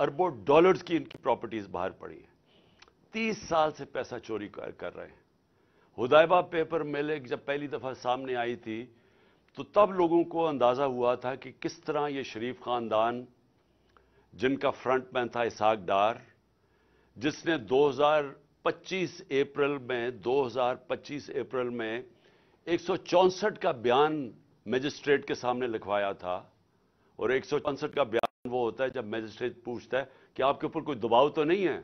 अरबों डॉलर्स की इनकी प्रॉपर्टीज बाहर पड़ी है तीस साल से पैसा चोरी कर, कर रहे हैं हुदायबा पेपर मेले जब पहली दफ़ा सामने आई थी तो तब लोगों को अंदाज़ा हुआ था कि किस तरह ये शरीफ ख़ानदान जिनका फ्रंट मैन था इसाक डार जिसने 2025 अप्रैल में 2025 अप्रैल में एक का बयान मजिस्ट्रेट के सामने लिखवाया था और एक का बयान वो होता है जब मैजिस्ट्रेट पूछता है कि आपके ऊपर कोई दबाव तो नहीं है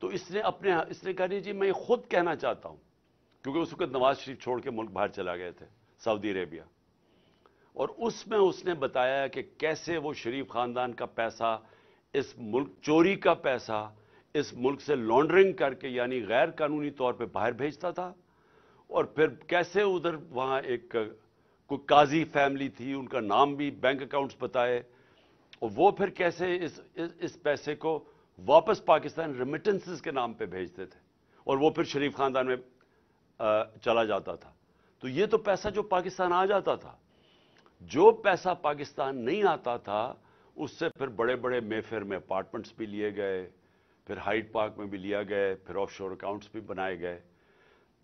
तो इसने अपने इसने कहा नहीं जी मैं खुद कहना चाहता हूं क्योंकि उस वक्त नवाज शरीफ छोड़ के मुल्क बाहर चला गए थे सऊदी अरेबिया और उसमें उसने बताया कि कैसे वो शरीफ खानदान का पैसा इस मुल्क चोरी का पैसा इस मुल्क से लॉन्ड्रिंग करके यानी गैर कानूनी तौर पर बाहर भेजता था और फिर कैसे उधर वहां एक कोई काजी फैमिली थी उनका नाम भी बैंक अकाउंट्स बताए और वो फिर कैसे इस इस, इस पैसे को वापस पाकिस्तान रेमिटेंसेस के नाम पे भेजते थे और वो फिर शरीफ खानदान में आ, चला जाता था तो ये तो पैसा जो पाकिस्तान आ जाता था जो पैसा पाकिस्तान नहीं आता था उससे फिर बड़े बड़े मेफेयर में अपार्टमेंट्स भी लिए गए फिर हाइट पार्क में भी लिया गए फिर ऑफशोर अकाउंट्स भी बनाए गए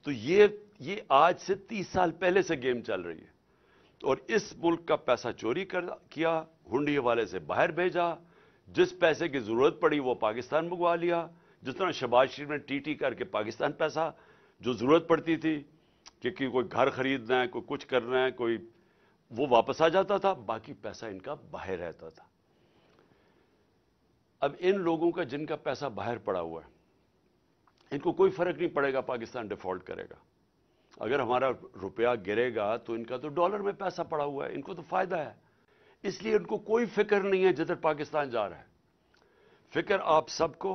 तो ये ये आज से तीस साल पहले से गेम चल रही है और इस मुल्क का पैसा चोरी कर किया हुंडी हवाले से बाहर भेजा जिस पैसे की ज़रूरत पड़ी वो पाकिस्तान मंगवा लिया जिस तरह शबाज शरीफ ने टी टी करके पाकिस्तान पैसा जो ज़रूरत पड़ती थी क्योंकि कोई घर ख़रीदना है कोई कुछ करना है कोई वो वापस आ जाता था बाकी पैसा इनका बाहर रहता था अब इन लोगों का जिनका पैसा बाहर पड़ा हुआ है इनको कोई फ़र्क नहीं पड़ेगा पाकिस्तान डिफ़ॉल्ट करेगा अगर हमारा रुपया गिरेगा तो इनका तो डॉलर में पैसा पड़ा हुआ है इनको तो फायदा है इसलिए इनको कोई फिक्र नहीं है जिधर पाकिस्तान जा रहा है फिक्र आप सबको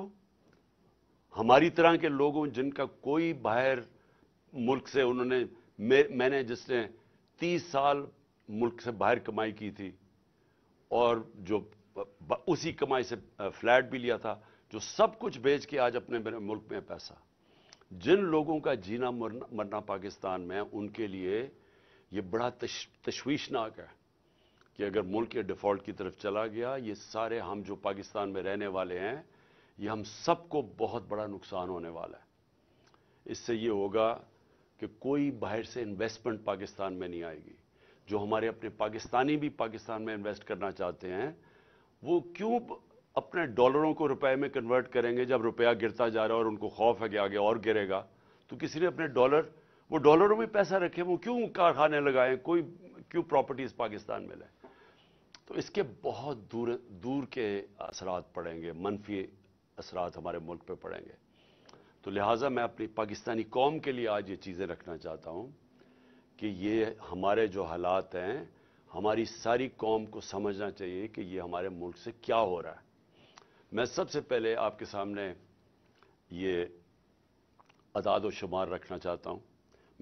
हमारी तरह के लोगों जिनका कोई बाहर मुल्क से उन्होंने मैंने जिसने 30 साल मुल्क से बाहर कमाई की थी और जो उसी कमाई से फ्लैट भी लिया था जो सब कुछ बेच के आज अपने मुल्क में पैसा जिन लोगों का जीना मरना, मरना पाकिस्तान में उनके लिए ये बड़ा तश, तश्वीशनाक है कि अगर मुल्क के डिफॉल्ट की तरफ चला गया ये सारे हम जो पाकिस्तान में रहने वाले हैं ये हम सबको बहुत बड़ा नुकसान होने वाला है इससे ये होगा कि कोई बाहर से इन्वेस्टमेंट पाकिस्तान में नहीं आएगी जो हमारे अपने पाकिस्तानी भी पाकिस्तान में इन्वेस्ट करना चाहते हैं वो क्यों अपने डॉलरों को रुपए में कन्वर्ट करेंगे जब रुपया गिरता जा रहा है और उनको खौफ है कि आगे और गिरेगा तो किसी ने अपने डॉलर वो डॉलरों में पैसा रखे वो क्यों कारखाने लगाए कोई क्यों प्रॉपर्टीज पाकिस्तान में लें तो इसके बहुत दूर दूर के असरात पड़ेंगे मनफी असरात हमारे मुल्क पर पड़ेंगे तो लिहाजा मैं अपनी पाकिस्तानी कौम के लिए आज ये चीज़ें रखना चाहता हूँ कि ये हमारे जो हालात हैं हमारी सारी कौम को समझना चाहिए कि ये हमारे मुल्क से क्या हो रहा है मैं सबसे पहले आपके सामने ये अदाद व शुमार रखना चाहता हूँ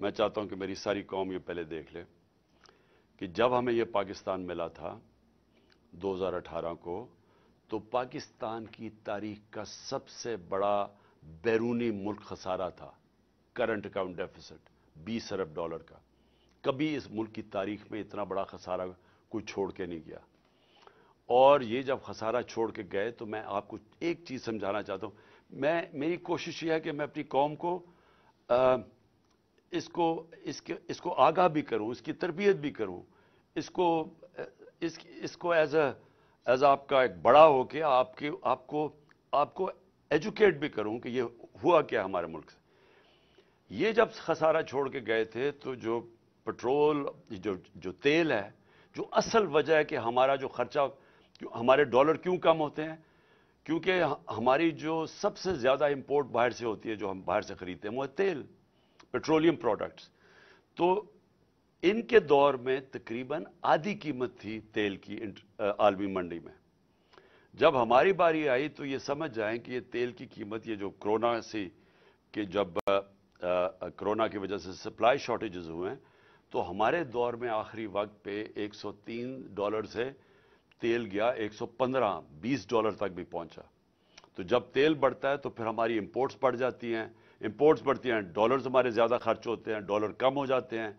मैं चाहता हूँ कि मेरी सारी कौम ये पहले देख ले कि जब हमें ये पाकिस्तान मिला था दो हज़ार अठारह को तो पाकिस्तान की तारीख का सबसे बड़ा बैरूनी मुल्क खसारा था करंट अकाउंट डेफिसिट बीस अरब डॉलर का कभी इस मुल्क की तारीख में इतना बड़ा खसारा कोई छोड़ के नहीं गया और ये जब खसारा छोड़ के गए तो मैं आपको एक चीज़ समझाना चाहता हूँ मैं मेरी कोशिश यह है कि मैं अपनी कौम को आ, इसको इसके इसको आगाह भी करूँ इसकी तरबियत भी करूँ इसको इस इसको एज अ एज आपका एक बड़ा हो के आपके आपको आपको एजुकेट भी करूँ कि ये हुआ क्या हमारे मुल्क से ये जब खसारा छोड़ के गए थे तो जो पेट्रोल जो जो तेल है जो असल वजह है कि हमारा जो खर्चा हमारे डॉलर क्यों कम होते हैं क्योंकि हमारी जो सबसे ज़्यादा इंपोर्ट बाहर से होती है जो हम बाहर से ख़रीदते हैं वो है तेल पेट्रोलियम प्रोडक्ट्स तो इनके दौर में तकरीबन आधी कीमत थी तेल की आलमी मंडी में जब हमारी बारी आई तो ये समझ जाएं कि ये तेल की कीमत ये जो कोरोना से कि जब कोरोना की वजह से सप्लाई शॉर्टेजेस हुए हैं तो हमारे दौर में आखिरी वक्त पे 103 डॉलर से तेल गया 115 20 डॉलर तक भी पहुंचा तो जब तेल बढ़ता है तो फिर हमारी इंपोर्ट्स बढ़ जाती हैं इंपोर्ट्स बढ़ती हैं डॉलर्स हमारे ज़्यादा खर्च होते हैं डॉलर कम हो जाते हैं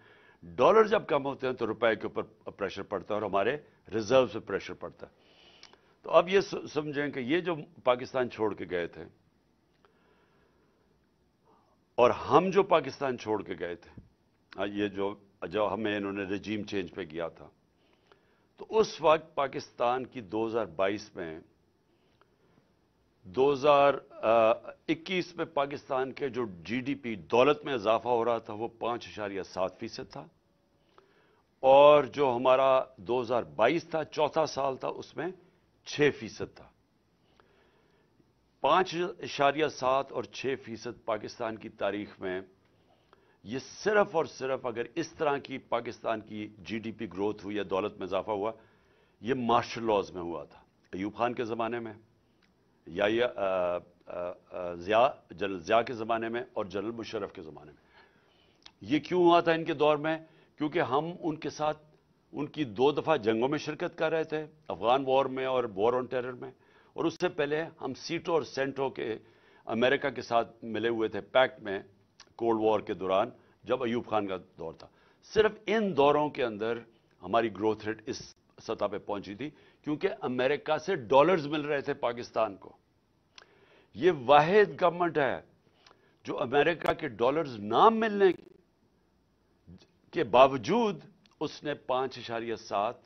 डॉलर जब कम होते हैं तो रुपए के ऊपर प्रेशर पड़ता है और हमारे रिजर्व से प्रेशर पड़ता है तो अब ये समझें कि ये जो पाकिस्तान छोड़ के गए थे और हम जो पाकिस्तान छोड़ के गए थे हाँ, ये जो जो हमें इन्होंने रिजीम चेंज पे किया था तो उस वक्त पाकिस्तान की 2022 में 2021 में पाकिस्तान के जो जीडीपी दौलत में इजाफा हो रहा था वो पाँच इशारिया सात फीसद था और जो हमारा 2022 था चौथा साल था उसमें छः फीसद था पाँच इशारिया सात और छह फीसद पाकिस्तान की तारीख में ये सिर्फ और सिर्फ अगर इस तरह की पाकिस्तान की जी डी पी ग्रोथ हुई या दौलत में इजाफा हुआ ये मार्शल लॉज में हुआ था अयूब खान के ज़माने में या ये ज़िया जनरल ज़िया के ज़माने में और जनरल मुशरफ के ज़माने में ये क्यों हुआ था इनके दौर में क्योंकि हम उनके साथ उनकी दो दफ़ा जंगों में शिरकत कर रहे थे अफ़गान वॉर में और वॉर ऑन टेरर में और उससे पहले हम सीटों और सेंटों के अमेरिका के साथ मिले हुए थे पैक्ट में कोल्ड वॉर के दौरान जब अयूब खान का दौर था सिर्फ इन दौरों के अंदर हमारी ग्रोथ रेट इस सतह पर पहुंची थी क्योंकि अमेरिका से डॉलर्स मिल रहे थे पाकिस्तान को यह वाहिद गवर्नमेंट है जो अमेरिका के डॉलर्स ना मिलने के बावजूद उसने पांच इशारिया सात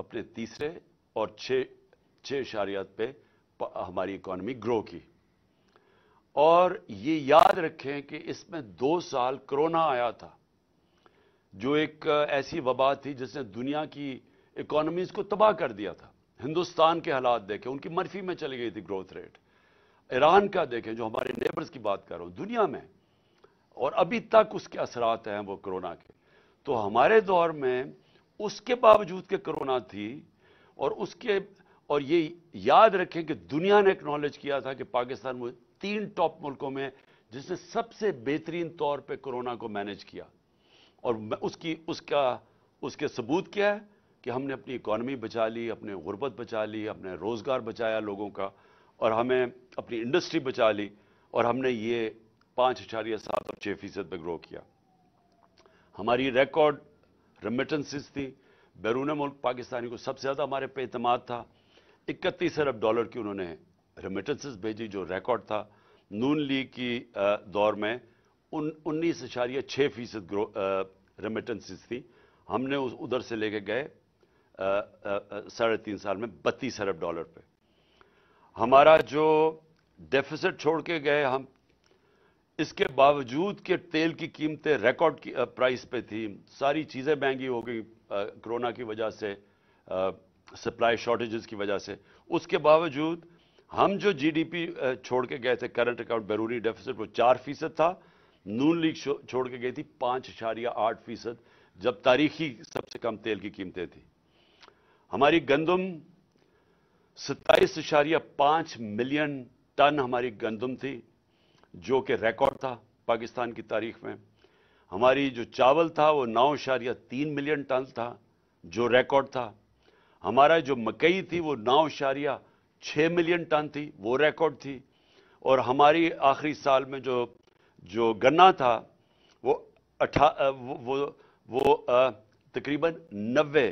अपने तीसरे और छह छह इशारियात पे हमारी इकोनॉमी ग्रो की और ये याद रखें कि इसमें दो साल कोरोना आया था जो एक ऐसी वबा थी जिसने दुनिया की इकोनॉमीज को तबाह कर दिया था हिंदुस्तान के हालात देखें उनकी मर्फी में चली गई थी ग्रोथ रेट ईरान का देखें जो हमारे नेबर्स की बात कर रहा हूं दुनिया में और अभी तक उसके असरात हैं वो कोरोना के तो हमारे दौर में उसके बावजूद के कोरोना थी और उसके और ये याद रखें कि दुनिया ने एक्नॉलेज किया था कि पाकिस्तान वो तीन टॉप मुल्कों में जिसने सबसे बेहतरीन तौर पे कोरोना को मैनेज किया और उसकी उसका उसके सबूत क्या है कि हमने अपनी इकॉनमी बचा ली अपने गुर्बत बचा ली अपने रोज़गार बचाया लोगों का और हमें अपनी इंडस्ट्री बचा ली और हमने ये पाँच या सात और छः फीसद पर ग्रो किया हमारी रिकॉर्ड रेमिटेंसिस थी बैरून मुल्क पाकिस्तानी को सबसे ज़्यादा हमारे पे अतमाद था इकतीस अरब डॉलर की उन्होंने रेमिटेंसेस भेजी जो रिकॉर्ड था नून लीग की दौर में उन उन्नीस इशारिया छः फीसद रेमिटेंसेस थी हमने उस उधर से लेके गए साढ़े तीन साल में बत्तीस अरब डॉलर पे हमारा जो डेफिसिट छोड़ के गए हम इसके बावजूद के तेल की कीमतें रिकॉर्ड की प्राइस पे थी सारी चीज़ें महंगी हो गई कोरोना की वजह से सप्लाई शॉर्टेजेस की वजह से उसके बावजूद हम जो जीडीपी छोड़ के गए थे करंट अकाउंट बैरूनी डेफिसिट वो चार फीसद था नून लीग छोड़ के गई थी पांच इशारिया आठ फीसद जब तारीखी सबसे कम तेल की कीमतें थी हमारी गंदम सत्ताईस इशारिया पांच मिलियन टन हमारी गंदम थी जो कि रिकॉर्ड था पाकिस्तान की तारीख में हमारी जो चावल था वो नौ इशारिया तीन मिलियन टन था जो रिकॉर्ड था हमारा जो मकई थी वो नौ शारिया छः मिलियन टन थी वो रिकॉर्ड थी और हमारी आखिरी साल में जो जो गन्ना था वो अठा वो वो, वो तकरीबन नबे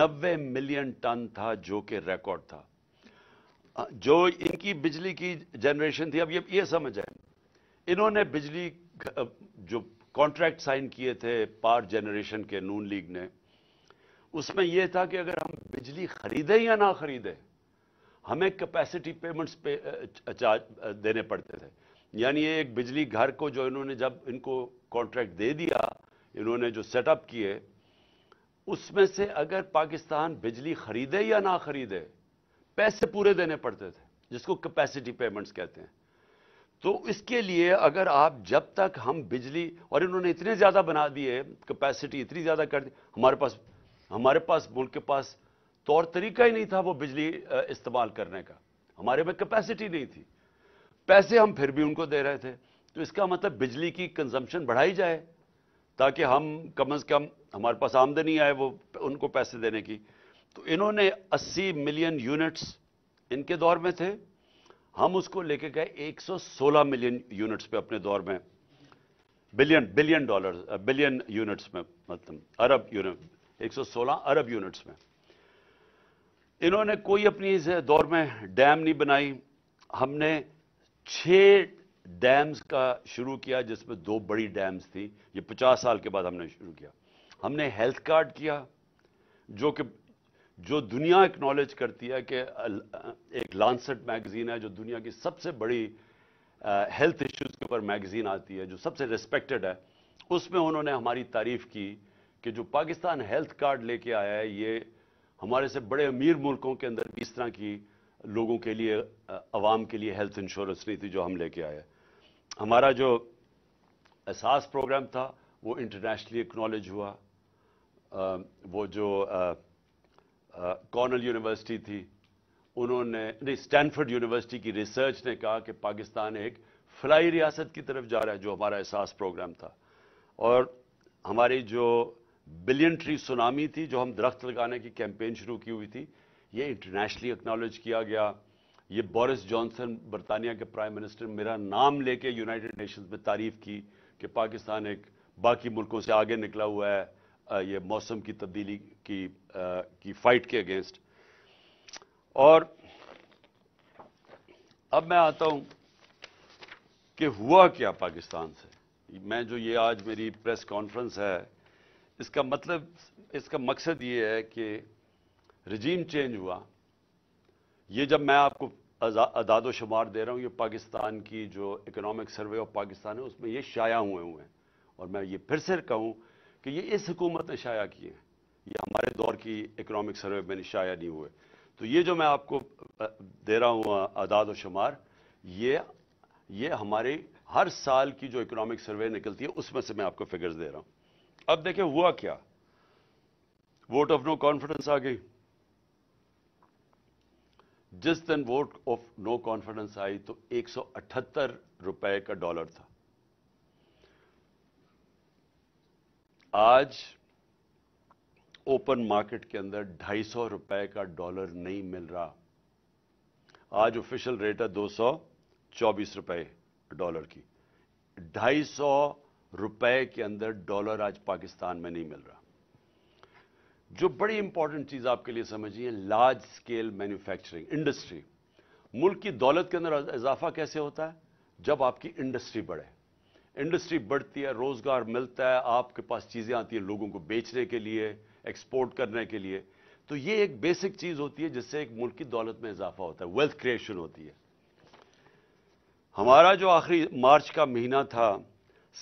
नबे मिलियन टन था जो कि रिकॉर्ड था जो इनकी बिजली की जनरेशन थी अब ये ये समझ आए इन्होंने बिजली जो कॉन्ट्रैक्ट साइन किए थे पार जनरेशन के नून लीग ने उसमें यह था कि अगर हम बिजली खरीदें या ना खरीदें हमें कैपेसिटी पेमेंट्स पे चार्ज देने पड़ते थे यानी एक बिजली घर को जो इन्होंने जब इनको कॉन्ट्रैक्ट दे दिया इन्होंने जो सेटअप किए उसमें से अगर पाकिस्तान बिजली खरीदे या ना खरीदे पैसे पूरे देने पड़ते थे जिसको कैपेसिटी पेमेंट्स कहते हैं तो इसके लिए अगर आप जब तक हम बिजली और इन्होंने इतने ज़्यादा बना दिए कैपेसिटी इतनी ज़्यादा कर दी हमारे पास हमारे पास मुल्क के पास तौर तरीका ही नहीं था वो बिजली इस्तेमाल करने का हमारे में कैपेसिटी नहीं थी पैसे हम फिर भी उनको दे रहे थे तो इसका मतलब बिजली की कंजम्पशन बढ़ाई जाए ताकि हम कम अज़ कम हमारे पास आमदनी आए वो उनको पैसे देने की तो इन्होंने 80 मिलियन यूनिट्स इनके दौर में थे हम उसको लेके गए 116 मिलियन यूनिट्स पे अपने दौर में billion billion dollar billion units में मतलब अरब यूनिट 116 अरब यूनिट्स में इन्होंने कोई अपनी इस दौर में डैम नहीं बनाई हमने छह डैम्स का शुरू किया जिसमें दो बड़ी डैम्स थी ये पचास साल के बाद हमने शुरू किया हमने हेल्थ कार्ड किया जो कि जो दुनिया एक्नॉलेज करती है कि एक लानसेट मैगज़ीन है जो दुनिया की सबसे बड़ी हेल्थ इश्यूज़ के ऊपर मैगज़ीन आती है जो सबसे रिस्पेक्टेड है उसमें उन्होंने हमारी तारीफ़ की कि जो पाकिस्तान हेल्थ कार्ड लेके आया है ये हमारे से बड़े अमीर मुल्कों के अंदर इस तरह की लोगों के लिए आवाम के लिए हेल्थ इंश्योरेंस नहीं थी जो हम लेके आए हमारा जो एहसास प्रोग्राम था वो इंटरनेशनली एक्नॉलेज हुआ आ, वो जो कॉर्नल यूनिवर्सिटी थी उन्होंने नहीं स्टैनफर्ड यूनिवर्सिटी की रिसर्च ने कहा कि पाकिस्तान एक फ्लाई रियासत की तरफ जा रहा है जो हमारा एहसास प्रोग्राम था और हमारी जो बिलियन ट्री सुनामी थी जो हम दरख्त लगाने की कैंपेन शुरू की हुई थी ये इंटरनेशनली एक्नॉलेज किया गया ये बोरिस जॉनसन बरतानिया के प्राइम मिनिस्टर मेरा नाम लेके यूनाइटेड नेशंस में तारीफ की कि पाकिस्तान एक बाकी मुल्कों से आगे निकला हुआ है ये मौसम की तब्दीली की की फाइट के अगेंस्ट और अब मैं आता हूं कि हुआ क्या पाकिस्तान से मैं जो ये आज मेरी प्रेस कॉन्फ्रेंस है इसका मतलब इसका मकसद ये है कि रजीम चेंज हुआ ये जब मैं आपको अदाद शुमार दे रहा हूँ ये पाकिस्तान की जो इकनॉमिक सर्वे ऑफ पाकिस्तान है उसमें ये शाया हुए हुए हैं और मैं ये फिर से कहूँ कि ये इस हुकूमत ने शाया किए हैं ये हमारे दौर की इकनॉमिक सर्वे में शाया नहीं हुए तो ये जो मैं आपको दे रहा हूँ अदाद शुमार ये ये हमारे हर साल की जो इकनॉमिक सर्वे निकलती है उसमें से मैं आपको फिगर्स दे रहा हूँ अब देखें हुआ क्या वोट ऑफ नो कॉन्फिडेंस आ गई जिस दिन वोट ऑफ नो कॉन्फिडेंस आई तो 178 रुपए का डॉलर था आज ओपन मार्केट के अंदर ढाई सौ रुपए का डॉलर नहीं मिल रहा आज ऑफिशियल रेट है दो सौ चौबीस रुपए डॉलर की ढाई सौ रुपए के अंदर डॉलर आज पाकिस्तान में नहीं मिल रहा जो बड़ी इंपॉर्टेंट चीज़ आपके लिए समझिए लार्ज स्केल मैन्युफैक्चरिंग इंडस्ट्री मुल्क की दौलत के अंदर इजाफा कैसे होता है जब आपकी इंडस्ट्री बढ़े इंडस्ट्री बढ़ती है रोज़गार मिलता है आपके पास चीज़ें आती हैं लोगों को बेचने के लिए एक्सपोर्ट करने के लिए तो ये एक बेसिक चीज़ होती है जिससे एक मुल्क की दौलत में इजाफा होता है वेल्थ क्रिएशन होती है हमारा जो आखिरी मार्च का महीना था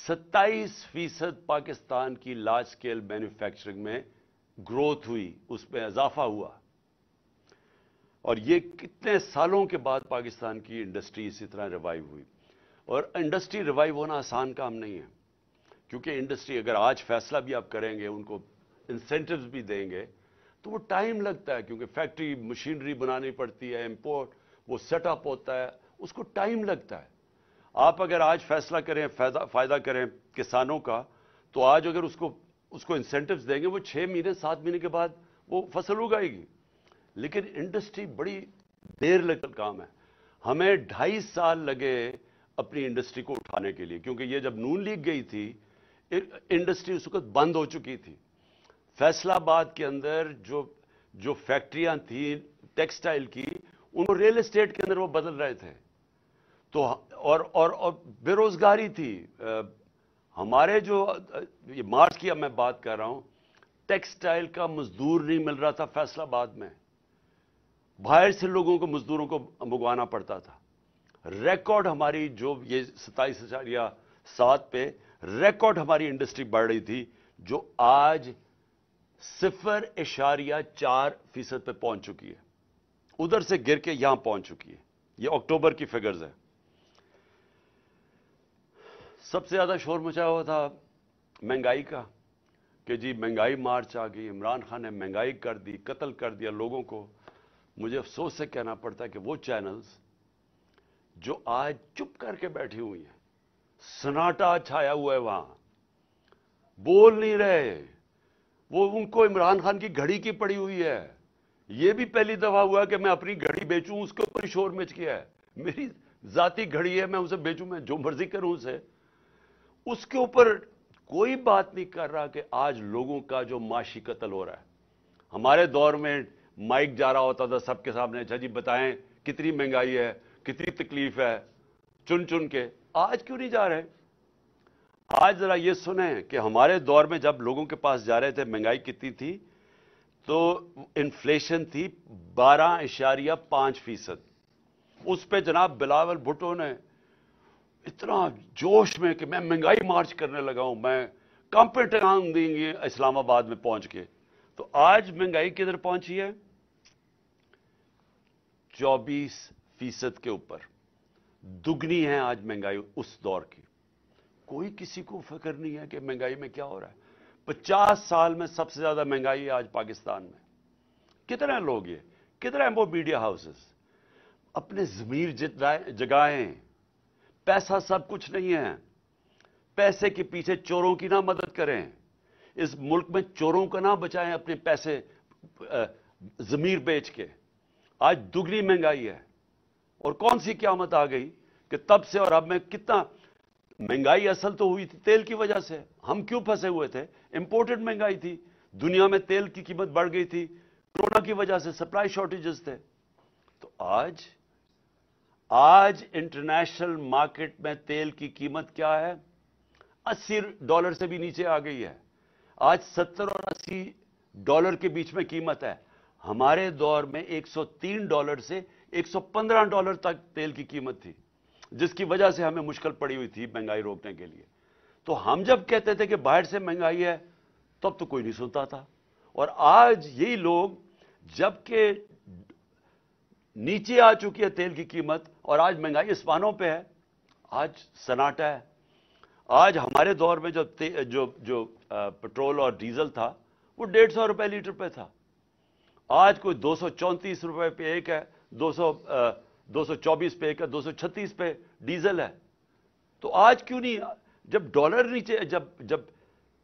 सत्ताईस फीसद पाकिस्तान की लार्ज स्केल मैन्युफैक्चरिंग में ग्रोथ हुई उसमें इजाफा हुआ और ये कितने सालों के बाद पाकिस्तान की इंडस्ट्री इसी तरह रिवाइव हुई और इंडस्ट्री रिवाइव होना आसान काम नहीं है क्योंकि इंडस्ट्री अगर आज फैसला भी आप करेंगे उनको इंसेंटिव भी देंगे तो वो टाइम लगता है क्योंकि फैक्ट्री मशीनरी बनानी पड़ती है इम्पोर्ट वो सेटअप होता है उसको टाइम लगता है आप अगर आज फैसला करें फायदा फायदा करें किसानों का तो आज अगर उसको उसको इंसेंटिव्स देंगे वो छः महीने सात महीने के बाद वो फसल उगाएगी लेकिन इंडस्ट्री बड़ी देर लग काम है हमें ढाई साल लगे अपनी इंडस्ट्री को उठाने के लिए क्योंकि ये जब नून लीग गई थी इंडस्ट्री उस वक्त बंद हो चुकी थी फैसलाबाद के अंदर जो जो फैक्ट्रियां थी टेक्सटाइल की उनको रियल एस्टेट के अंदर वो बदल रहे थे तो और और, और बेरोज़गारी थी हमारे जो ये मार्च की अब मैं बात कर रहा हूं टेक्सटाइल का मजदूर नहीं मिल रहा था फैसलाबाद में बाहर से लोगों को मजदूरों को मंगवाना पड़ता था रिकॉर्ड हमारी जो ये सताईस हजार या सात पे रिकॉर्ड हमारी इंडस्ट्री बढ़ रही थी जो आज सिफर इशारिया चार फीसद पर पहुंच चुकी है उधर से गिर के यहां पहुंच चुकी है ये अक्टूबर की फिगर्स है सबसे ज़्यादा शोर मचा हुआ था महंगाई का कि जी महंगाई मार्च आ गई इमरान खान ने महंगाई कर दी कत्ल कर दिया लोगों को मुझे अफसोस से कहना पड़ता है कि वो चैनल्स जो आज चुप करके बैठी हुई हैं सन्नाटा छाया हुआ है वहां बोल नहीं रहे वो उनको इमरान खान की घड़ी की पड़ी हुई है ये भी पहली दफा हुआ कि मैं अपनी घड़ी बेचूं उसके ऊपर शोर मच गया है मेरी जाति घड़ी है मैं उसे बेचूं मैं जो मर्जी करूं उसे उसके ऊपर कोई बात नहीं कर रहा कि आज लोगों का जो माशी कत्ल हो रहा है हमारे दौर में माइक जा रहा होता था सबके सामने अच्छा जी बताएं कितनी महंगाई है कितनी तकलीफ है चुन चुन के आज क्यों नहीं जा रहे आज जरा ये सुने कि हमारे दौर में जब लोगों के पास जा रहे थे महंगाई कितनी थी तो इन्फ्लेशन थी बारह इशारिया पांच फीसद उस पर जनाब बिलावल भुट्टो ने इतना जोश में कि मैं महंगाई मार्च करने लगा हूं मैं कांपे देंगे इस्लामाबाद में पहुंच के तो आज महंगाई किधर पहुंची है चौबीस फीसद के ऊपर दुगनी है आज महंगाई उस दौर की कोई किसी को फिक्र नहीं है कि महंगाई में क्या हो रहा है पचास साल में सबसे ज्यादा महंगाई आज पाकिस्तान में कितने लोग ये कितने वो मीडिया हाउसेस अपने जमीर जगाएं पैसा सब कुछ नहीं है पैसे के पीछे चोरों की ना मदद करें इस मुल्क में चोरों का ना बचाएं अपने पैसे जमीर बेच के आज दुगनी महंगाई है और कौन सी क्यामत आ गई कि तब से और अब में कितना महंगाई असल तो हुई थी तेल की वजह से हम क्यों फंसे हुए थे इंपोर्टेड महंगाई थी दुनिया में तेल की कीमत बढ़ गई थी कोरोना की वजह से सप्लाई शॉर्टेजेस थे तो आज आज इंटरनेशनल मार्केट में तेल की कीमत क्या है 80 डॉलर से भी नीचे आ गई है आज 70 और 80 डॉलर के बीच में कीमत है हमारे दौर में 103 डॉलर से 115 डॉलर तक तेल की कीमत थी जिसकी वजह से हमें मुश्किल पड़ी हुई थी महंगाई रोकने के लिए तो हम जब कहते थे कि बाहर से महंगाई है तब तो, तो कोई नहीं सुनता था और आज यही लोग जबकि नीचे आ चुकी है तेल की कीमत और आज महंगाई आसमानों पे है आज सनाटा है आज हमारे दौर में जब जो जो पेट्रोल और डीजल था वो डेढ़ सौ रुपये लीटर पे था आज कोई दो सौ चौंतीस रुपये पे एक है दो सौ दो सौ चौबीस पे एक है दो सौ छत्तीस पे डीजल है तो आज क्यों नहीं जब डॉलर नीचे जब जब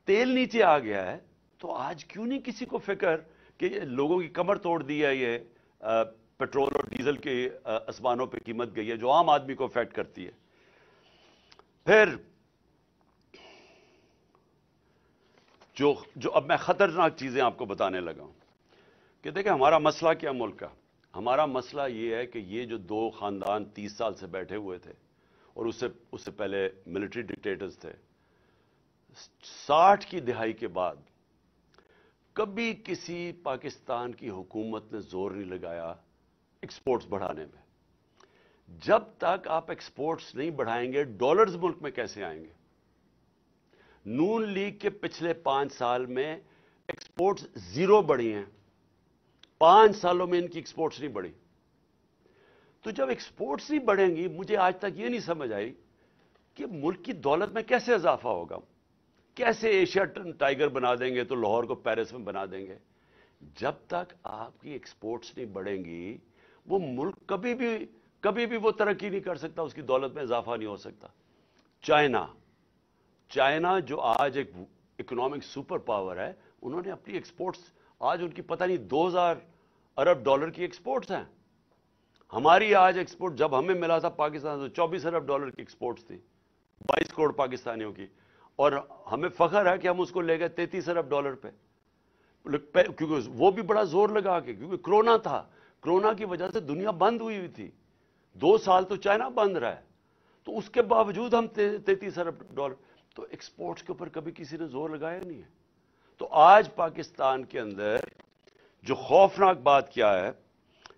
तेल नीचे आ गया है तो आज क्यों नहीं किसी को फिक्र कि लोगों की कमर तोड़ दी है ये पेट्रोल और डीजल के आसमानों पर कीमत गई है जो आम आदमी को अफेक्ट करती है फिर जो जो अब मैं ख़तरनाक चीज़ें आपको बताने लगा हूं कि देखें हमारा मसला क्या मुल्क का हमारा मसला यह है कि ये जो दो ख़ानदान तीस साल से बैठे हुए थे और उससे उससे पहले मिलिट्री डिक्टेटर्स थे साठ की दिहाई के बाद कभी किसी पाकिस्तान की हुकूमत ने जोर नहीं लगाया एक्सपोर्ट्स बढ़ाने में जब तक आप एक्सपोर्ट्स नहीं बढ़ाएंगे डॉलर्स मुल्क में कैसे आएंगे नून लीग के पिछले पांच साल में एक्सपोर्ट्स जीरो बढ़ी हैं पांच सालों में इनकी एक्सपोर्ट्स नहीं बढ़ी तो जब एक्सपोर्ट्स नहीं बढ़ेंगी मुझे आज तक यह नहीं समझ आई कि मुल्क की दौलत में कैसे इजाफा होगा कैसे एशिया टाइगर बना देंगे तो लाहौर को पेरिस में बना देंगे जब तक आपकी एक्सपोर्ट्स नहीं बढ़ेंगी वो मुल्क कभी भी कभी भी वो तरक्की नहीं कर सकता उसकी दौलत में इजाफा नहीं हो सकता चाइना चाइना जो आज एक इकोनॉमिक सुपर पावर है उन्होंने अपनी एक्सपोर्ट्स आज उनकी पता नहीं 2000 अरब डॉलर की एक्सपोर्ट्स हैं हमारी आज एक्सपोर्ट जब हमें मिला था पाकिस्तान से चौबीस अरब डॉलर की एक्सपोर्ट्स थी बाईस करोड़ पाकिस्तानियों की और हमें फख्र है कि हम उसको ले गए तैतीस अरब डॉलर पे क्योंकि वो भी बड़ा जोर लगा के क्योंकि कोरोना था कोरोना की वजह से दुनिया बंद हुई हुई थी दो साल तो चाइना बंद रहा है तो उसके बावजूद हम तैतीस अरब डॉलर तो एक्सपोर्ट्स के ऊपर कभी किसी ने जोर लगाया नहीं है तो आज पाकिस्तान के अंदर जो खौफनाक बात क्या है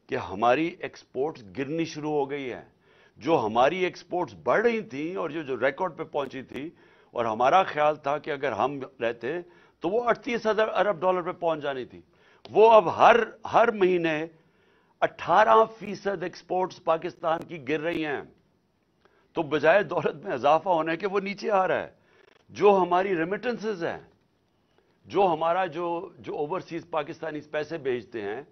कि हमारी एक्सपोर्ट्स गिरनी शुरू हो गई है जो हमारी एक्सपोर्ट्स बढ़ रही थी और जो जो रिकॉर्ड पे पहुंची थी और हमारा ख्याल था कि अगर हम रहते तो वो अड़तीस हजार अरब डॉलर पे पहुंच जानी थी वो अब हर हर महीने 18 फीसद एक्सपोर्ट्स पाकिस्तान की गिर रही हैं तो बजाय दौलत में इजाफा होने के वो नीचे आ रहा है जो हमारी रेमिटेंसेज हैं जो हमारा जो जो ओवरसीज पाकिस्तानी पैसे भेजते हैं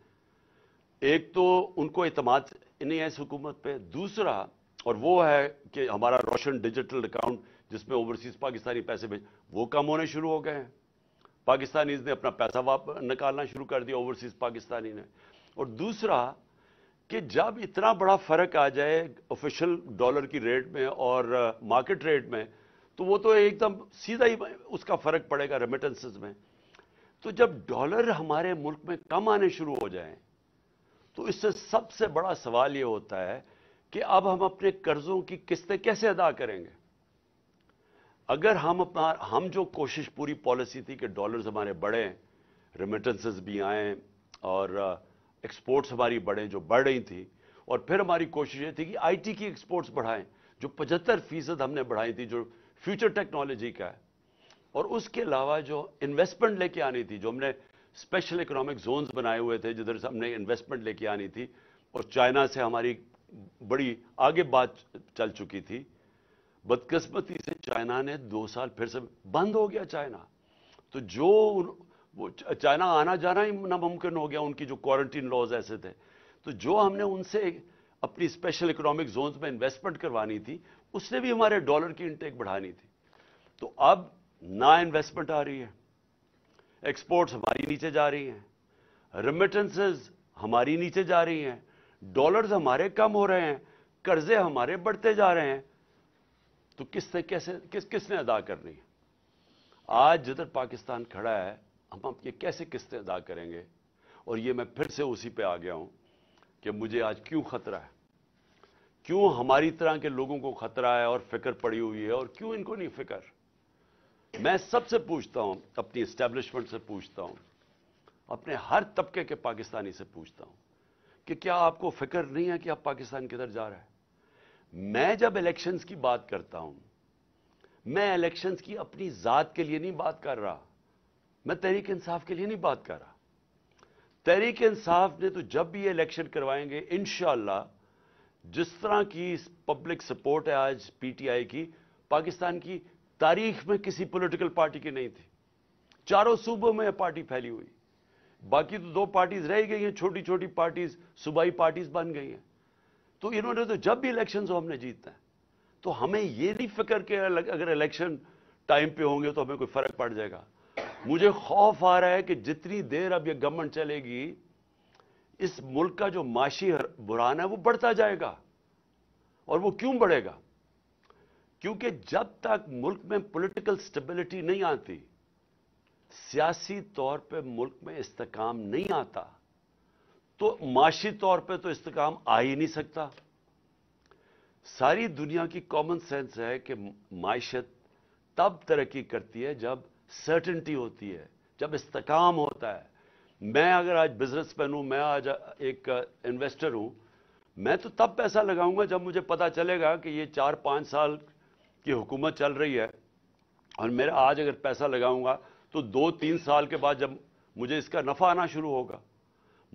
एक तो उनको अतमाद नहीं है इस हुकूमत पर दूसरा और वो है कि हमारा रोशन डिजिटल अकाउंट जिसमें ओवरसीज पाकिस्तानी पैसे भेज वो कम होने शुरू हो गए हैं पाकिस्तानीज ने अपना पैसा वाप निकालना शुरू कर दिया ओवरसीज पाकिस्तानी ने और दूसरा कि जब इतना बड़ा फ़र्क आ जाए ऑफिशियल डॉलर की रेट में और मार्केट uh, रेट में तो वो तो एकदम सीधा ही उसका फ़र्क पड़ेगा रेमिटेंसेस में तो जब डॉलर हमारे मुल्क में कम आने शुरू हो जाए तो इससे सबसे बड़ा सवाल ये होता है कि अब हम अपने कर्जों की किस्तें कैसे अदा करेंगे अगर हम अपना हम जो कोशिश पूरी पॉलिसी थी कि डॉलर्स हमारे बढ़ें रेमिटेंसेस भी आएँ और uh, एक्सपोर्ट्स हमारी बढ़ें जो बढ़ रही थी और फिर हमारी कोशिश ये थी कि आईटी की एक्सपोर्ट्स बढ़ाएं जो पचहत्तर फीसद हमने बढ़ाई थी जो फ्यूचर टेक्नोलॉजी का है और उसके अलावा जो इन्वेस्टमेंट लेके आनी थी जो हमने स्पेशल इकोनॉमिक जोन्स बनाए हुए थे जिधर से हमने इन्वेस्टमेंट लेके आनी थी और चाइना से हमारी बड़ी आगे बात चल चुकी थी बदकस्मती से चाइना ने दो साल फिर से बंद हो गया चाइना तो जो वो चाइना आना जाना ही नामुमकिन हो गया उनकी जो क्वारंटीन लॉज ऐसे थे तो जो हमने उनसे अपनी स्पेशल इकोनॉमिक जोन में इन्वेस्टमेंट करवानी थी उसने भी हमारे डॉलर की इंटेक बढ़ानी थी तो अब ना इन्वेस्टमेंट आ रही है एक्सपोर्ट्स हमारी नीचे जा रही हैं रिमिटेंसेज हमारी नीचे जा रही हैं डॉलर्स हमारे कम हो रहे हैं कर्जे हमारे बढ़ते जा रहे हैं तो किसने कैसे किस किसने अदा करनी है आज जिधर पाकिस्तान खड़ा है हम आप ये कैसे किस्तें अदा करेंगे और ये मैं फिर से उसी पे आ गया हूं कि मुझे आज क्यों खतरा है क्यों हमारी तरह के लोगों को खतरा है और फिक्र पड़ी हुई है और क्यों इनको नहीं फिक्र मैं सबसे पूछता हूं अपनी स्टैब्लिशमेंट से पूछता हूं अपने हर तबके के पाकिस्तानी से पूछता हूं कि क्या आपको फिक्र नहीं है कि आप पाकिस्तान किधर जा रहा है मैं जब इलेक्शंस की बात करता हूं मैं इलेक्शंस की अपनी जात के लिए नहीं बात कर रहा मैं तहरीक इंसाफ के लिए नहीं बात कर रहा तहरीक इंसाफ ने तो जब भी ये इलेक्शन करवाएंगे इन जिस तरह की पब्लिक सपोर्ट है आज पीटीआई की पाकिस्तान की तारीख में किसी पॉलिटिकल पार्टी की नहीं थी चारों सूबों में यह पार्टी फैली हुई बाकी तो दो पार्टीज रह गई हैं छोटी छोटी पार्टीज सूबाई पार्टीज बन गई हैं तो इन्होंने तो जब भी इलेक्शन हो हमने जीतना है तो हमें ये नहीं फिक्र के अगर इलेक्शन टाइम पे होंगे तो हमें कोई फर्क पड़ जाएगा मुझे खौफ आ रहा है कि जितनी देर अब यह गवर्नमेंट चलेगी इस मुल्क का जो माशी बुरान है वो बढ़ता जाएगा और वो क्यों बढ़ेगा क्योंकि जब तक मुल्क में पॉलिटिकल स्टेबिलिटी नहीं आती सियासी तौर पे मुल्क में इस्तकाम नहीं आता तो माशी तौर पे तो इस्तकाम आ ही नहीं सकता सारी दुनिया की कॉमन सेंस है कि माशत तब तरक्की करती है जब सर्टेनिटी होती है जब इस्तकाम होता है मैं अगर आज बिजनेस मैन हूं मैं आज एक इन्वेस्टर हूं मैं तो तब पैसा लगाऊंगा जब मुझे पता चलेगा कि ये चार पांच साल की हुकूमत चल रही है और मेरा आज अगर पैसा लगाऊंगा तो दो तीन साल के बाद जब मुझे इसका नफ़ा आना शुरू होगा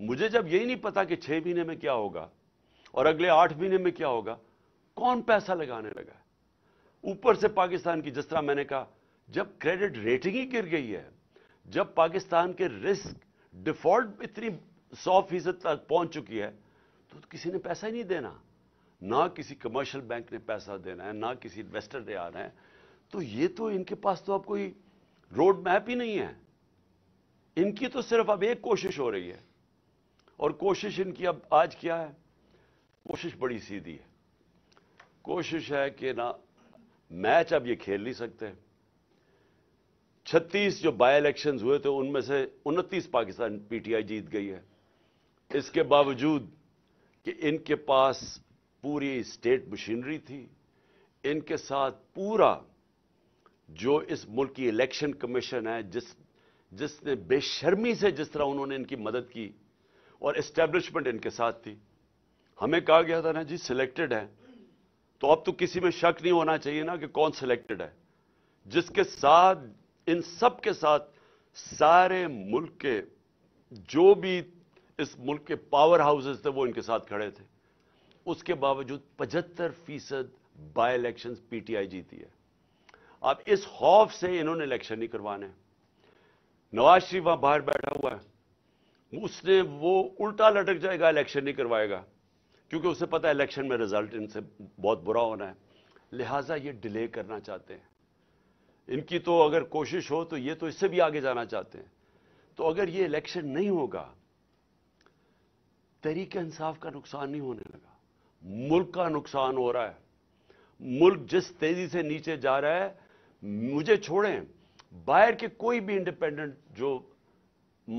मुझे जब यही नहीं पता कि छह महीने में क्या होगा और अगले आठ महीने में क्या होगा कौन पैसा लगाने लगा ऊपर से पाकिस्तान की जिस तरह मैंने कहा जब क्रेडिट रेटिंग ही गिर गई है जब पाकिस्तान के रिस्क डिफॉल्ट इतनी सौ फीसद तक पहुंच चुकी है तो किसी ने पैसा ही नहीं देना ना किसी कमर्शियल बैंक ने पैसा देना है ना किसी इन्वेस्टर ने आना है तो ये तो इनके पास तो अब कोई रोड मैप ही नहीं है इनकी तो सिर्फ अब एक कोशिश हो रही है और कोशिश इनकी अब आज क्या है कोशिश बड़ी सीधी है कोशिश है कि ना मैच अब ये खेल नहीं सकते छत्तीस जो बाय इलेक्शन हुए थे उनमें से उनतीस पाकिस्तान पीटीआई जीत गई है इसके बावजूद कि इनके पास पूरी स्टेट मशीनरी थी इनके साथ पूरा जो इस मुल्क की इलेक्शन कमीशन है जिस जिसने बेशर्मी से जिस तरह उन्होंने इनकी मदद की और एस्टेब्लिशमेंट इनके साथ थी हमें कहा गया था ना जी सिलेक्टेड है तो अब तो किसी में शक नहीं होना चाहिए ना कि कौन सिलेक्टेड है जिसके साथ इन सब के साथ सारे मुल्क के जो भी इस मुल्क के पावर हाउसेस थे वो इनके साथ खड़े थे उसके बावजूद पचहत्तर फीसद by election P T I जीती है अब इस खौफ से इन्होंने इलेक्शन नहीं करवाने नवाज शरीफ वहां बाहर बैठा हुआ है उसने वो उल्टा लटक जाएगा इलेक्शन नहीं करवाएगा क्योंकि उसे पता है इलेक्शन में रिजल्ट इनसे बहुत बुरा होना है लिहाजा ये डिले करना चाहते हैं इनकी तो अगर कोशिश हो तो ये तो इससे भी आगे जाना चाहते हैं तो अगर ये इलेक्शन नहीं होगा तरीके इंसाफ का नुकसान नहीं होने लगा मुल्क का नुकसान हो रहा है मुल्क जिस तेजी से नीचे जा रहा है मुझे छोड़ें बाहर के कोई भी इंडिपेंडेंट जो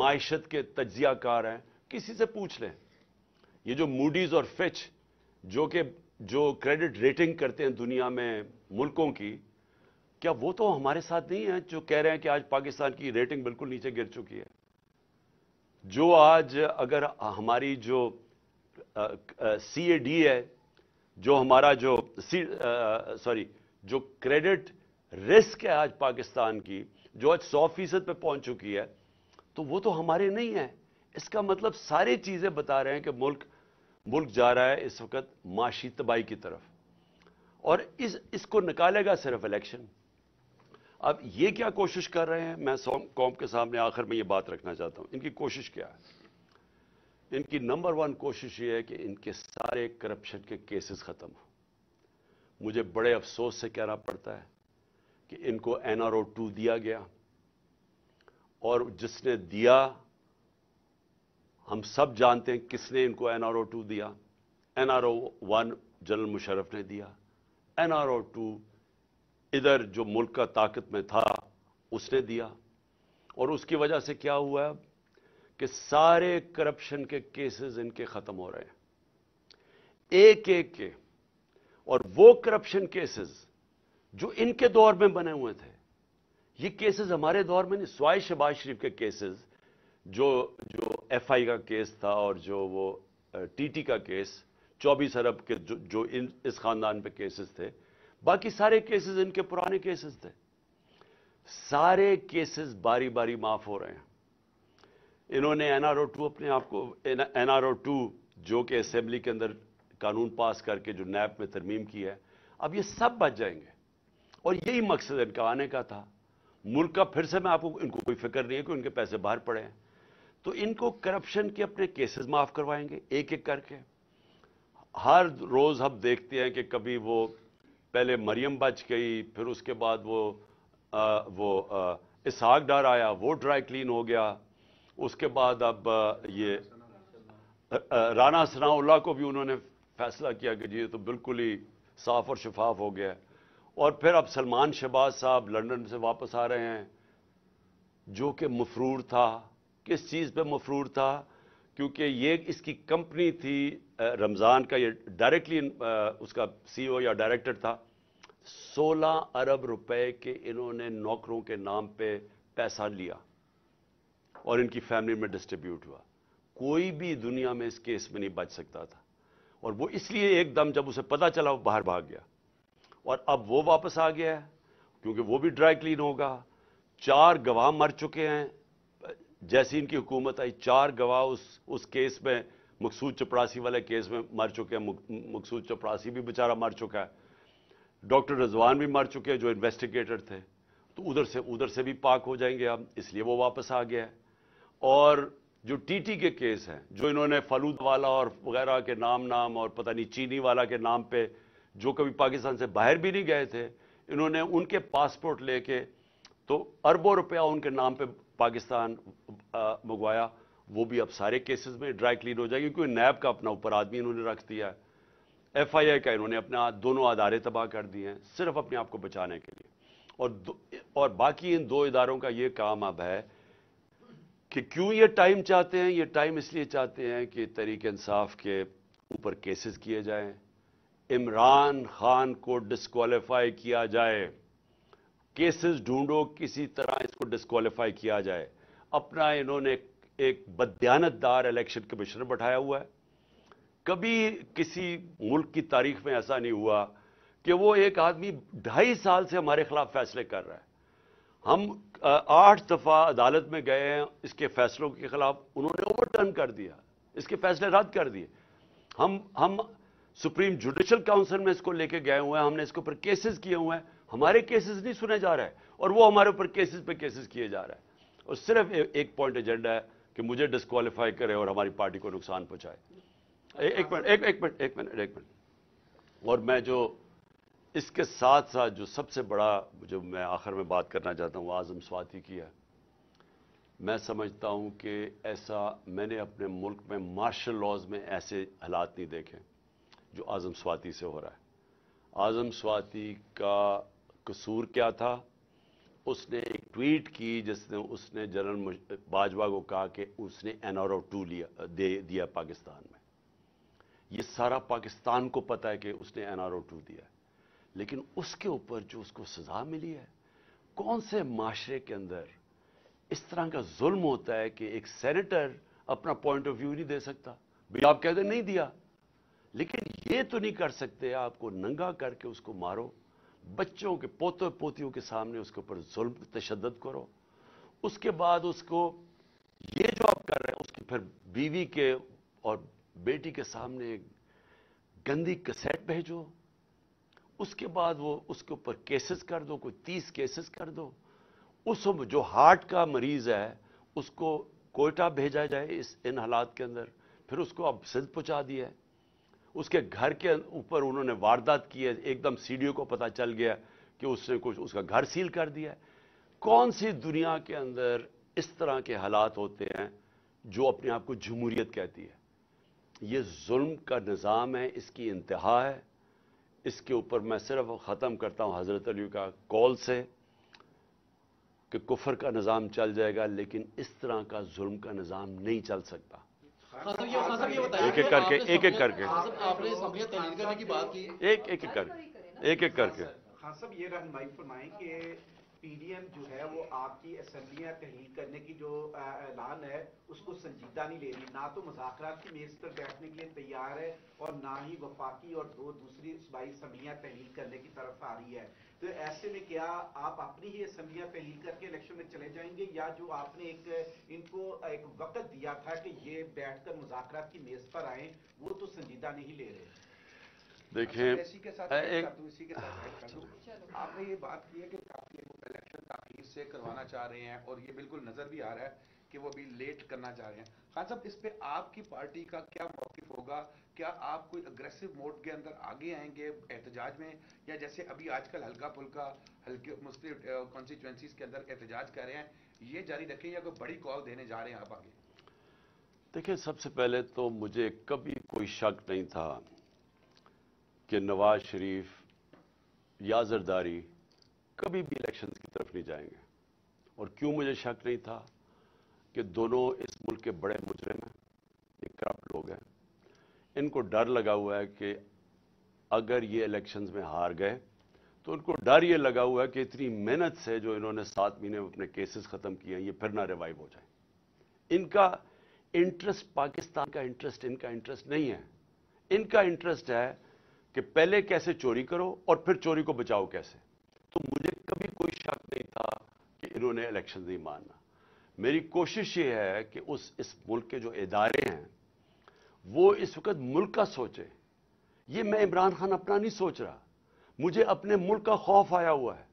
मायशत के तजियाकार हैं किसी से पूछ लें ये जो मूडीज और फिच जो कि जो क्रेडिट रेटिंग करते हैं दुनिया में मुल्कों की क्या वो तो हमारे साथ नहीं है जो कह रहे हैं कि आज पाकिस्तान की रेटिंग बिल्कुल नीचे गिर चुकी है जो आज अगर हमारी जो सी ए डी है जो हमारा जो सी सॉरी जो क्रेडिट रिस्क है आज पाकिस्तान की जो आज सौ फीसद पर पहुंच चुकी है तो वो तो हमारे नहीं है इसका मतलब सारी चीज़ें बता रहे हैं कि मुल्क मुल्क जा रहा है इस वक्त माशी तबाही की तरफ और इस इसको निकालेगा सिर्फ इलेक्शन अब ये क्या कोशिश कर रहे हैं मैं कौम के सामने आखिर में ये बात रखना चाहता हूं इनकी कोशिश क्या है इनकी नंबर वन कोशिश ये है कि इनके सारे करप्शन के केसेस ख़त्म हो मुझे बड़े अफसोस से कहना पड़ता है कि इनको एन आर ओ टू दिया गया और जिसने दिया हम सब जानते हैं किसने इनको एन आर ओ टू दिया N R O one general Musharraf ने दिया एन आर ओ टू इधर जो मुल्क का ताकत में था उसने दिया और उसकी वजह से क्या हुआ है कि सारे करप्शन के केसेस इनके ख़त्म हो रहे हैं एक एक के और वो करप्शन केसेस जो इनके दौर में बने हुए थे ये केसेस हमारे दौर में नहीं स्वाय शबाज शरीफ के केसेस जो जो एफआई का केस था और जो वो टीटी का केस 24 अरब के जो, जो इन इस खानदान पे केसेस थे बाकी सारे केसेस इनके पुराने केसेस थे सारे केसेस बारी बारी माफ हो रहे हैं इन्होंने एनआरओ टू अपने आप को एनआरओ टू जो कि असेंबली के अंदर कानून पास करके जो नैब में तरमीम की है अब ये सब बच जाएंगे और यही मकसद इनका आने का था मुल्क का फिर से मैं आपको इनको कोई फिक्र नहीं है कि उनके पैसे बाहर पड़े हैं तो इनको करप्शन के अपने केसेस माफ करवाएंगे एक एक करके हर रोज हम देखते हैं कि कभी वो पहले मरियम बच गई फिर उसके बाद वो आ, वो इसहाक डार आया वो ड्राई क्लीन हो गया उसके बाद अब ये राना सनाउल्ला को भी उन्होंने फैसला किया कि जी तो बिल्कुल ही साफ और शफाफ हो गया और फिर अब सलमान शहबाज साहब लंदन से वापस आ रहे हैं जो कि मफरूर था किस चीज़ पे मफरूर था क्योंकि ये इसकी कंपनी थी रमज़ान का ये डायरेक्टली उसका सीईओ e या डायरेक्टर था 16 अरब रुपए के इन्होंने नौकरों के नाम पे पैसा लिया और इनकी फैमिली में डिस्ट्रीब्यूट हुआ कोई भी दुनिया में इस केस में नहीं बच सकता था और वो इसलिए एकदम जब उसे पता चला वो बाहर भाग गया और अब वो वापस आ गया है क्योंकि वो भी ड्राई क्लीन होगा चार गवाह मर चुके हैं जैसी इनकी हुकूमत आई चार गवाह उस उस केस में मकसूद चपरासी वाले केस में मर चुके हैं मकसूद चपरासी भी बेचारा मर चुका है डॉक्टर रजवान भी मर चुके हैं जो इन्वेस्टिगेटर थे तो उधर से उधर से भी पाक हो जाएंगे अब इसलिए वो वापस आ गया है और जो टीटी के केस हैं जो इन्होंने फलूद वाला और वगैरह के नाम नाम और पता नहीं चीनी वाला के नाम पे जो कभी पाकिस्तान से बाहर भी नहीं गए थे इन्होंने उनके पासपोर्ट लेके तो अरबों रुपया उनके नाम पे पाकिस्तान मंगवाया वो भी अब सारे केसेस में ड्राई क्लीन हो जाएगी क्योंकि नैब का अपना ऊपर आदमी इन्होंने रख दिया है एफ आई आई का इन्होंने अपना दोनों अदारे तबाह कर दिए हैं सिर्फ अपने आप को बचाने के लिए और और बाकी इन दो इदारों का ये काम अब है कि क्यों ये टाइम चाहते हैं ये टाइम इसलिए चाहते हैं कि तरीक इंसाफ के ऊपर केसेस किए जाएं इमरान खान को डिस्कालीफाई किया जाए केसेस ढूंढो किसी तरह इसको डिस्कालीफाई किया जाए अपना इन्होंने एक बदयानतदार इलेक्शन कमिश्नर बैठाया हुआ है कभी किसी मुल्क की तारीख में ऐसा नहीं हुआ कि वो एक आदमी ढाई साल से हमारे खिलाफ फैसले कर रहा है हम आठ दफ़ा अदालत में गए हैं इसके फैसलों के खिलाफ उन्होंने ओवरटर्न कर दिया इसके फैसले रद्द कर दिए हम हम सुप्रीम जुडिशल काउंसिल में इसको लेके गए हुए हैं हमने इसके ऊपर केसेस किए हुए हैं हमारे केसेस नहीं सुने जा रहे और वो हमारे ऊपर केसेस पे केसेस किए जा रहे हैं और सिर्फ ए, एक पॉइंट एजेंडा है कि मुझे डिस्कालीफाई करे और हमारी पार्टी को नुकसान पहुंचाए एक मिनट एक एक मिनट एक मिनट एक मिनट और मैं जो इसके साथ साथ जो सबसे बड़ा जो मैं आखिर में बात करना चाहता वो आजम स्वाति की है मैं समझता हूं कि ऐसा मैंने अपने मुल्क में मार्शल लॉज में ऐसे हालात नहीं देखे जो आजम स्वाति से हो रहा है आजम स्वाति का कसूर क्या था उसने एक ट्वीट की जिसने उसने जनरल बाजवा को कहा कि उसने एन आर ओ टू लिया दे दिया पाकिस्तान में ये सारा पाकिस्तान को पता है कि उसने एन आर ओ टू दिया लेकिन उसके ऊपर जो उसको सजा मिली है कौन से माशरे के अंदर इस तरह का जुल्म होता है कि एक सेनेटर अपना पॉइंट ऑफ व्यू नहीं दे सकता भाई आप कहते नहीं दिया लेकिन ये तो नहीं कर सकते आपको नंगा करके उसको मारो बच्चों के पोतों पोतियों के सामने उसके ऊपर जुल्म तशद करो उसके बाद उसको ये जो आप कर रहे हैं उसकी फिर बीवी के और बेटी के सामने गंदी कसेट भेजो उसके बाद वो उसके ऊपर केसेस कर दो कोई तीस केसेस कर दो उस जो हार्ट का मरीज है उसको कोयटा भेजा जाए इस इन हालात के अंदर फिर उसको आप सिद्ध पहुँचा दिया है उसके घर के ऊपर उन्होंने वारदात की है एकदम सी को पता चल गया कि उसने कुछ उसका घर सील कर दिया कौन सी दुनिया के अंदर इस तरह के हालात होते हैं जो अपने आप को जमूरीत कहती है ये जुल्म का निज़ाम है इसकी इंतहा है इसके ऊपर मैं सिर्फ ख़त्म करता हूँ हज़रत अली का कॉल से कि कुफर का निज़ाम चल जाएगा लेकिन इस तरह का जुल्म का निज़ाम नहीं चल सकता एक एक करके एक एक करके आपने करने की बात की एक एक करके एक एक करके खान हाँ साहब ये रहनमाई फरमाएं कि पीडीएम जो है वो आपकी असम्बलियां तहलील करने की जो ऐलान है उसको संजीदा नहीं ले रही ना तो मुजाकर की मेज पर बैठने के लिए तैयार है और ना ही वफाकी और दो दूसरी सूबाई असम्बलियां तहलील करने की तरफ आ रही है तो ऐसे में क्या आप अपनी ही असम्बलियां पे ली करके इलेक्शन में चले जाएंगे या जो आपने एक इनको एक वक्त दिया था कि ये बैठकर मुजाकर की मेज पर आए वो तो संजीदा नहीं ले रहे देखिए आपने ये बात की है कि काफी इलेक्शन ताखिर से करवाना चाह रहे हैं और ये बिल्कुल नजर भी आ रहा है कि वो अभी लेट करना चाह रहे हैं खान साहब इस पे आपकी पार्टी का क्या मौकफ होगा क्या आप कोई अग्रेसिव मोड के अंदर आगे आएंगे एहतजाज में या जैसे अभी आजकल हल्का फुल्का हल्के मुस्लिम कॉन्स्टिट्यूंसीज के अंदर एहतजाज कर रहे हैं ये जारी रखें या कोई बड़ी कॉल देने जा रहे हैं आप आगे देखिए सबसे पहले तो मुझे कभी कोई शक नहीं था कि नवाज शरीफ या जरदारी कभी भी इलेक्शन की तरफ नहीं जाएंगे और क्यों मुझे शक नहीं था कि दोनों इस मुल्क के बड़े मुजरिम हैं इनको डर लगा हुआ है कि अगर ये इलेक्शंस में हार गए तो उनको डर ये लगा हुआ है कि इतनी मेहनत से जो इन्होंने सात महीने में अपने केसेस ख़त्म किए ये फिर ना रिवाइव हो जाए इनका इंटरेस्ट पाकिस्तान का इंटरेस्ट इनका इंटरेस्ट नहीं है इनका इंटरेस्ट है कि पहले कैसे चोरी करो और फिर चोरी को बचाओ कैसे तो मुझे कभी कोई शक नहीं था कि इन्होंने इलेक्शन नहीं मानना मेरी कोशिश ये है कि उस इस मुल्क के जो इदारे हैं वो इस वक्त मुल्क का सोचे ये मैं इमरान खान अपना नहीं सोच रहा मुझे अपने मुल्क का खौफ आया हुआ है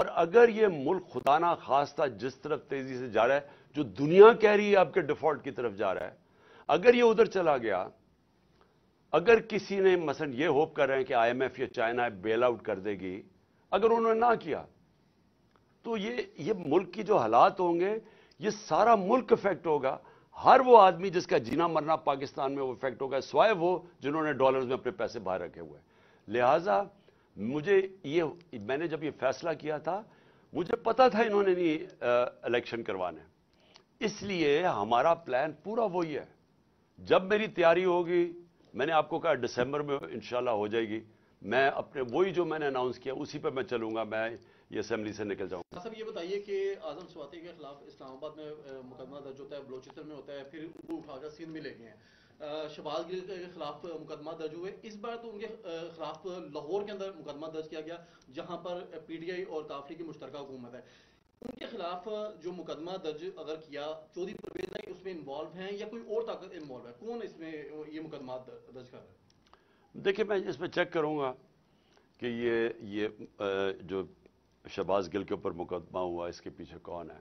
और अगर ये मुल्क खुदा ना था जिस तरफ तेजी से जा रहा है जो दुनिया कह रही है आपके डिफॉल्ट की तरफ जा रहा है अगर ये उधर चला गया अगर किसी ने मसन ये होप कर रहे हैं कि एफ या चाइना बेल आउट कर देगी अगर उन्होंने ना किया तो ये ये मुल्क की जो हालात होंगे ये सारा मुल्क इफेक्ट होगा हर वो आदमी जिसका जीना मरना पाकिस्तान में वो इफेक्ट होगा स्वाय वो जिन्होंने डॉलर्स में अपने पैसे बाहर रखे हुए हैं लिहाजा मुझे ये मैंने जब ये फैसला किया था मुझे पता था इन्होंने नहीं इलेक्शन करवाने इसलिए हमारा प्लान पूरा वही है जब मेरी तैयारी होगी मैंने आपको कहा दिसंबर में इंशाल्लाह हो जाएगी मैं अपने वही जो मैंने अनाउंस किया उसी पर मैं चलूंगा मैं ये असेंबली से निकल जाऊंगा सर अच्छा, ये बताइए कि आजम स्वाति के खिलाफ इस्लामाबाद में मुकदमा दर्ज होता है बलोचिस्तान में होता है फिर उनको उठाकर सिंध में ले गए हैं शबाज गिल के खिलाफ मुकदमा दर्ज हुए इस बार तो उनके खिलाफ लाहौर के अंदर मुकदमा दर्ज किया गया जहां पर आई और काफरी की मुश्तरक हुकूमत है उनके खिलाफ जो मुकदमा दर्ज अगर किया चौधरी परवेज उसमें इन्वॉल्व है या कोई और ताकत इन्वॉल्व है कौन इसमें ये मुकदमा दर्ज कर रहा है देखिए मैं इसमें चेक करूँगा कि ये ये जो शहबाज गिल के ऊपर मुकदमा हुआ इसके पीछे कौन है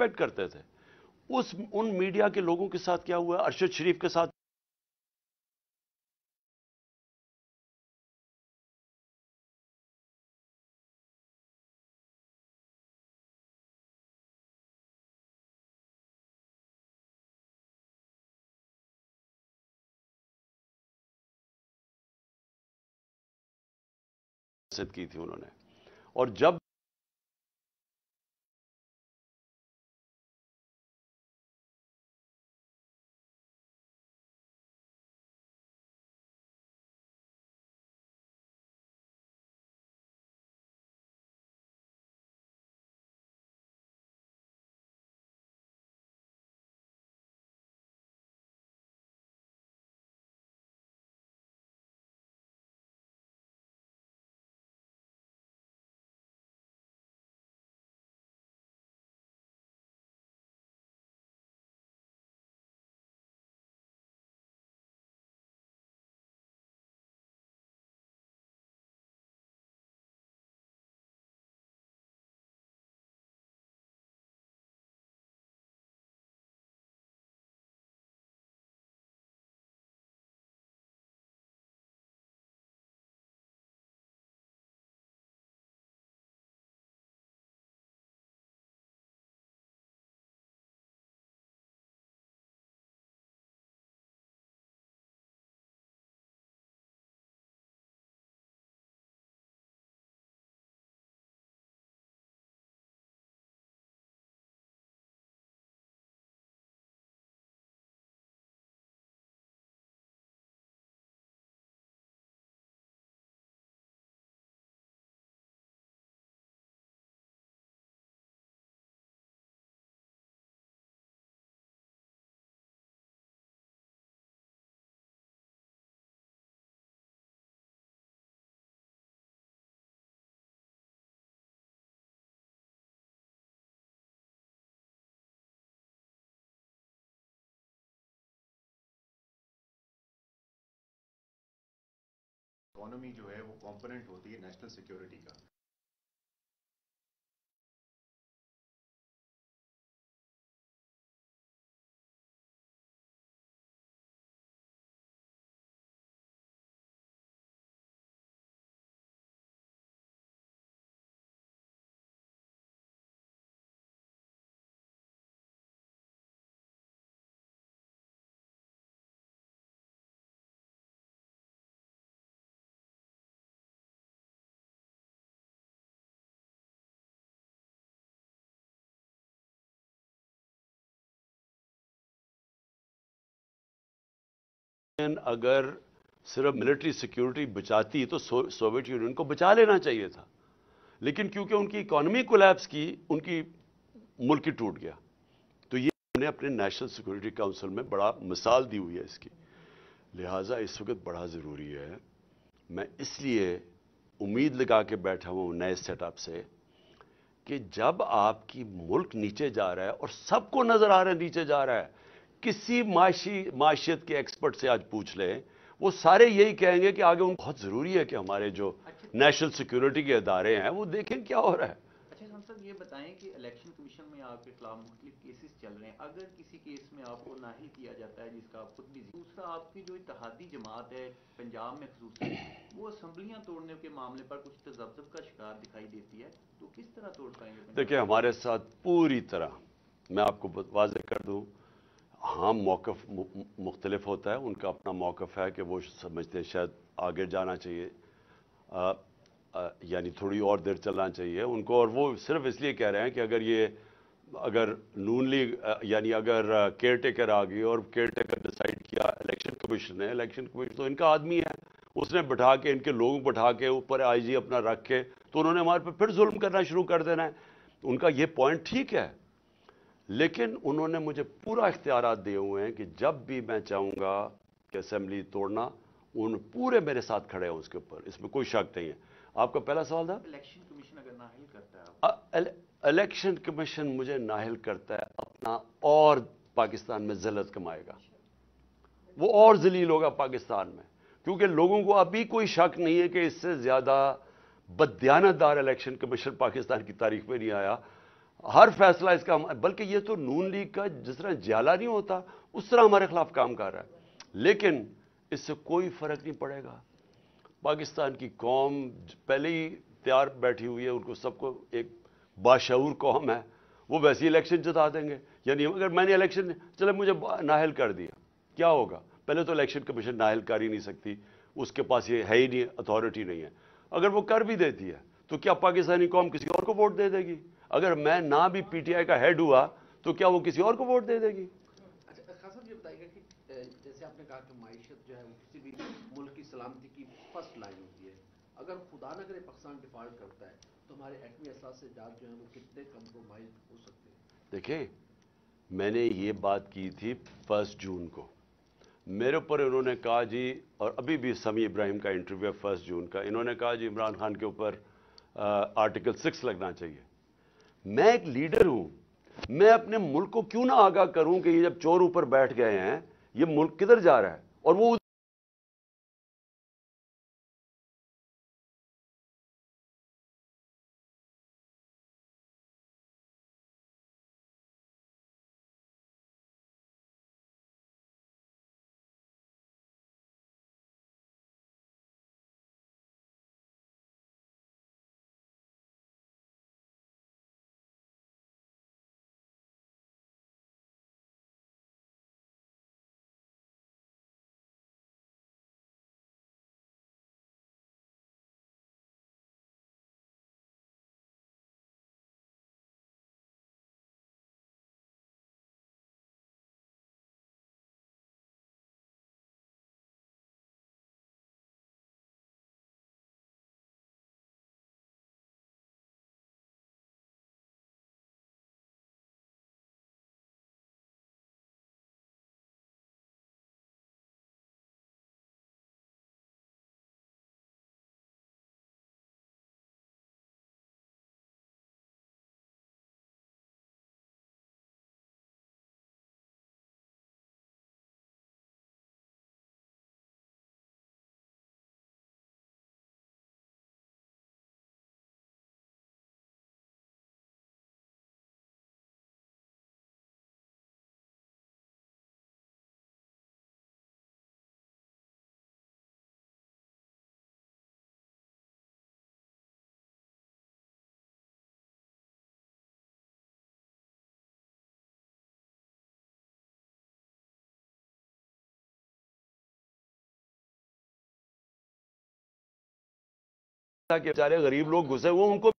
रिस्पेक्ट करते थे उस उन मीडिया के लोगों के साथ क्या हुआ अरशद शरीफ के साथ की थी उन्होंने और जब इकोनॉमी जो है वो कंपोनेंट होती है नेशनल सिक्योरिटी का अगर सिर्फ मिलिट्री सिक्योरिटी बचाती तो सो, सोवियत यूनियन को बचा लेना चाहिए था लेकिन क्योंकि उनकी इकोनॉमी कोलैप्स की उनकी मुल्क ही टूट गया तो ये हमने अपने नेशनल सिक्योरिटी काउंसिल में बड़ा मिसाल दी हुई है इसकी लिहाजा इस वक्त बड़ा ज़रूरी है मैं इसलिए उम्मीद लगा के बैठा हुआ नए सेटअप से कि जब आपकी मुल्क नीचे जा रहा है और सबको नज़र आ रहा है नीचे जा रहा है किसी माशी माशियत के एक्सपर्ट से आज पूछ लें वो सारे यही कहेंगे कि आगे उन बहुत ज़रूरी है कि हमारे जो नेशनल अच्छा। सिक्योरिटी के अदारे हैं वो देखें क्या हो रहा है अच्छा ये बताएं कि इलेक्शन कमीशन में आपके खिलाफ केसेस चल रहे हैं अगर किसी केस में आपको ना ही किया जाता है जिसका आप खुद भी दूसरा आपकी जो इतिहादी जमात है पंजाब में खसूस वो असम्बलियाँ तोड़ने के मामले पर कुछ तजब्जब का शिकार दिखाई देती है तो किस तरह तोड़ पाएंगे देखिए हमारे साथ पूरी तरह मैं आपको वाजह कर दूँ हाँ मौक़ मुख्तलिफ होता है उनका अपना मौक़ है कि वो समझते हैं शायद आगे जाना चाहिए यानी थोड़ी और देर चलना चाहिए उनको और वो सिर्फ इसलिए कह रहे हैं कि अगर ये अगर नून लीग यानी अगर केयर टेकर आ गई और केयर टेकर डिसाइड किया इलेक्शन कमीशन ने इलेक्शन कमीशन तो इनका आदमी है उसने बैठा के इनके लोग बैठा के ऊपर आई जी अपना रख के तो उन्होंने हमारे पर फिर जुल्म करना शुरू कर देना है उनका ये पॉइंट ठीक है लेकिन उन्होंने मुझे पूरा इख्तियार दिए हुए हैं कि जब भी मैं चाहूँगा कि असम्बली तोड़ना उन पूरे मेरे साथ खड़े हैं उसके ऊपर इसमें कोई शक नहीं है आपका पहला सवाल था इलेक्शन कमीशन अगर नाहल करता है इलेक्शन कमीशन मुझे नाहल करता है अपना और पाकिस्तान में जलत कमाएगा वो और जलील होगा पाकिस्तान में क्योंकि लोगों को अभी कोई शक नहीं है कि इससे ज़्यादा बदयानतदार इलेक्शन कमीशन पाकिस्तान की तारीख में नहीं आया हर फैसला इसका बल्कि ये तो नून लीग का जिस तरह ज्याला नहीं होता उस तरह हमारे खिलाफ काम कर रहा है लेकिन इससे कोई फ़र्क नहीं पड़ेगा पाकिस्तान की कौम पहले ही तैयार बैठी हुई है उनको सबको एक बाशूर कौम है वो वैसे ही इलेक्शन जिता देंगे यानी अगर मैंने इलेक्शन चले मुझे नाहल कर दिया क्या होगा पहले तो इलेक्शन कमीशन नाहल कर ही नहीं सकती उसके पास ये है ही नहीं अथॉरिटी नहीं है अगर वो कर भी देती है तो क्या पाकिस्तानी कौम किसी और को वोट दे देगी अगर मैं ना भी पीटीआई का हेड हुआ तो क्या वो किसी और को वोट दे देगी अच्छा, अच्छा, सलामती है तो देखिए मैंने ये बात की थी फर्स्ट जून को मेरे ऊपर इन्होंने कहा जी और अभी भी समी इब्राहिम का इंटरव्यू है फर्स्ट जून का इन्होंने कहा जी इमरान खान के ऊपर आर्टिकल सिक्स लगना चाहिए मैं एक लीडर हूं मैं अपने मुल्क को क्यों ना आगाह करूं कि ये जब चोर ऊपर बैठ गए हैं ये मुल्क किधर जा रहा है और वो के बेचारे गरीब लोग घुसे हुए उनको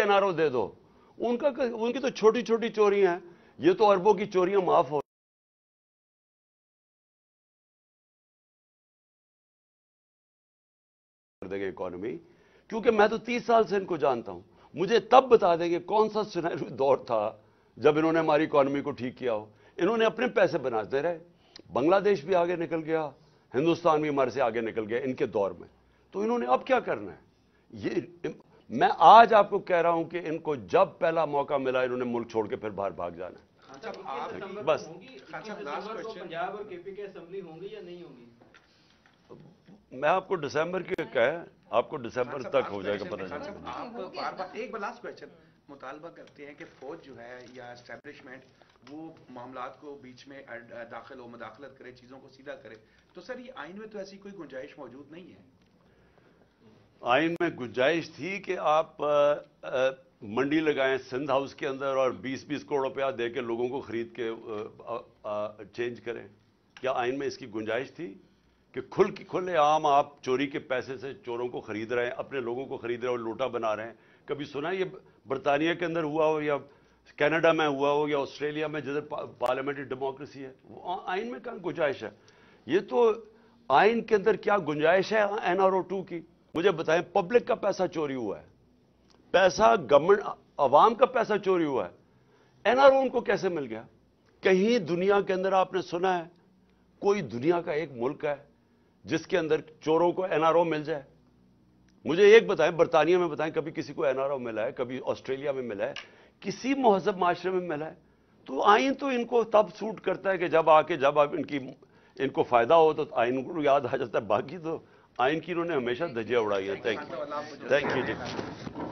एनआरओ दे दो उनका उनकी तो छोटी छोटी चोरियां हैं ये तो अरबों की चोरियां माफ हो देंगे इकोनॉमी क्योंकि मैं तो 30 साल से इनको जानता हूं मुझे तब बता दें कि कौन सा सुनहरी दौर था जब इन्होंने हमारी इकॉनमी को ठीक किया हो इन्होंने अपने पैसे बनाते रहे बांग्लादेश भी आगे निकल गया हिंदुस्तान भी हमारे से आगे निकल गया इनके दौर में तो इन्होंने अब क्या करना है ये मैं आज आपको कह रहा हूं कि इनको जब पहला मौका मिला इन्होंने मुल्क छोड़ के फिर बाहर भाग जाना बस पंजाब और केपी की असेंबली होंगी या नहीं होंगी मैं आपको दिसंबर की कह आपको दिसंबर तक हो तो जाएगा पता नहीं आप हाँ, बार बार एक बार लास्ट क्वेश्चन मुतालबा करते हैं कि फौज जो है या इस्टेब्लिशमेंट वो मामला को बीच में दाखिल हो मुदाखलत करे चीज़ों को सीधा करे तो सर ये आइन में तो ऐसी कोई गुंजाइश मौजूद नहीं है आइन में गुंजाइश थी कि आप मंडी लगाएं सिंध हाउस के अंदर और 20-20 करोड़ रुपया दे के लोगों को खरीद के आ, चेंज करें क्या आइन में इसकी गुंजाइश थी कि खुल की खुले आम आप चोरी के पैसे से चोरों को खरीद रहे हैं अपने लोगों को खरीद रहे हैं और लोटा बना रहे हैं कभी सुना ये बरतानिया के अंदर हुआ हो या कनाडा में हुआ हो या ऑस्ट्रेलिया में जिधर पार्लियामेंट्री डेमोक्रेसी है वो आइन में कहाँ गुंजाइश है ये तो आइन के अंदर क्या गुंजाइश है एन आर ओ टू की मुझे बताएं पब्लिक का पैसा चोरी हुआ है पैसा गवर्नमेंट आवाम का पैसा चोरी हुआ है एनआरओ उनको कैसे मिल गया कहीं दुनिया के अंदर आपने सुना है कोई दुनिया का एक मुल्क है जिसके अंदर चोरों को एनआरओ मिल जाए मुझे एक बताएं बरतानिया में बताएं कभी किसी को एनआरओ मिला है कभी ऑस्ट्रेलिया में मिला है किसी महजब माशरे में मिला है तो आइन तो इनको तब सूट करता है कि जब आके जब आप इनकी इनको फायदा हो तो आइन को याद आ जाता है बाकी तो आइन की इन्होंने हमेशा धजिया उड़ाई है thank you thank you ji